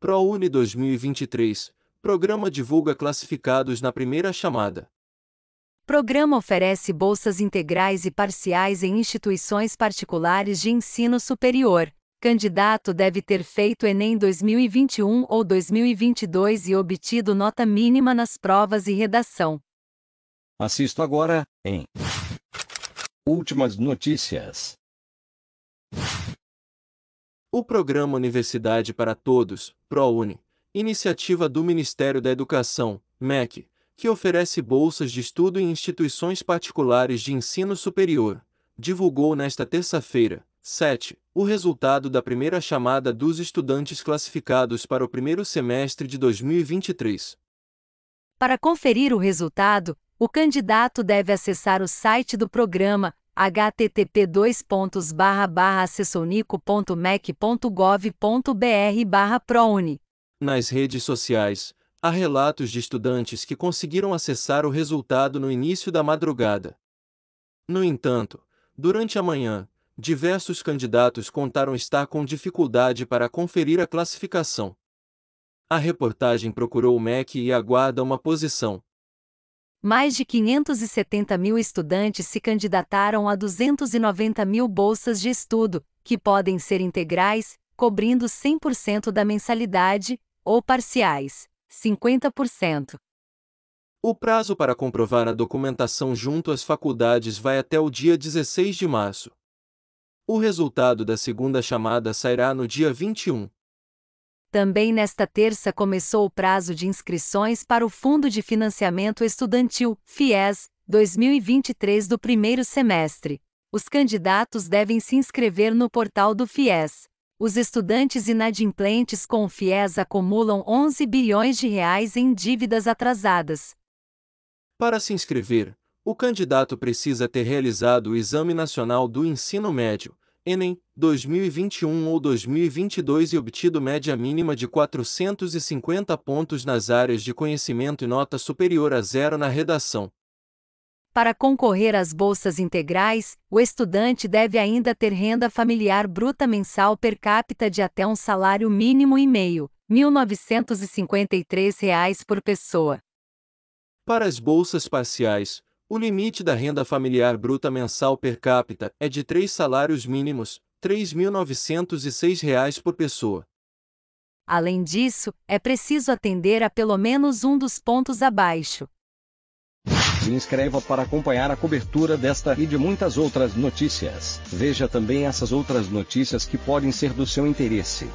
ProUni 2023 Programa divulga classificados na primeira chamada. Programa oferece bolsas integrais e parciais em instituições particulares de ensino superior. Candidato deve ter feito Enem 2021 ou 2022 e obtido nota mínima nas provas e redação. Assisto agora, em Últimas notícias. O programa Universidade para Todos, ProUni, iniciativa do Ministério da Educação, MEC, que oferece bolsas de estudo em instituições particulares de ensino superior, divulgou nesta terça-feira, 7, o resultado da primeira chamada dos estudantes classificados para o primeiro semestre de 2023. Para conferir o resultado, o candidato deve acessar o site do programa http acessonico.mec.gov.br prouni. Nas redes sociais, há relatos de estudantes que conseguiram acessar o resultado no início da madrugada. No entanto, durante a manhã, diversos candidatos contaram estar com dificuldade para conferir a classificação. A reportagem procurou o MEC e aguarda uma posição, mais de 570 mil estudantes se candidataram a 290 mil bolsas de estudo, que podem ser integrais, cobrindo 100% da mensalidade, ou parciais, 50%. O prazo para comprovar a documentação junto às faculdades vai até o dia 16 de março. O resultado da segunda chamada sairá no dia 21. Também nesta terça começou o prazo de inscrições para o Fundo de Financiamento Estudantil, FIES, 2023 do primeiro semestre. Os candidatos devem se inscrever no portal do FIES. Os estudantes inadimplentes com o FIES acumulam 11 bilhões de reais em dívidas atrasadas. Para se inscrever, o candidato precisa ter realizado o Exame Nacional do Ensino Médio, Enem, 2021 ou 2022 e obtido média mínima de 450 pontos nas áreas de conhecimento e nota superior a zero na redação. Para concorrer às bolsas integrais, o estudante deve ainda ter renda familiar bruta mensal per capita de até um salário mínimo e meio, R$ 1.953 reais por pessoa. Para as bolsas parciais, o limite da renda familiar bruta mensal per capita é de três salários mínimos, R$ 3.906 por pessoa. Além disso, é preciso atender a pelo menos um dos pontos abaixo. Se inscreva para acompanhar a cobertura desta e de muitas outras notícias. Veja também essas outras notícias que podem ser do seu interesse.